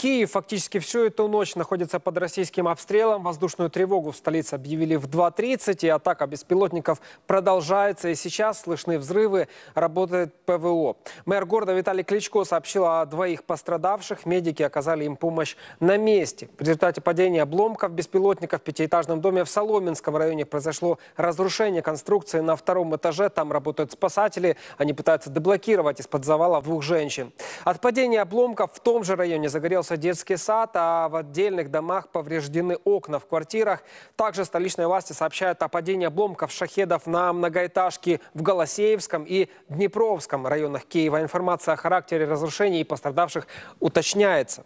Киев фактически всю эту ночь находится под российским обстрелом. Воздушную тревогу в столице объявили в 2.30, и атака беспилотников продолжается. И сейчас слышны взрывы, работает ПВО. Мэр города Виталий Кличко сообщил о двоих пострадавших. Медики оказали им помощь на месте. В результате падения обломков беспилотников в пятиэтажном доме в Соломенском районе произошло разрушение конструкции на втором этаже. Там работают спасатели. Они пытаются деблокировать из-под завала двух женщин. От падения обломков в том же районе загорелся обрушился детский сад, а в отдельных домах повреждены окна в квартирах. Также столичные власти сообщают о падении обломков шахедов на многоэтажке в Голосеевском и Днепровском районах Киева. Информация о характере разрушений и пострадавших уточняется.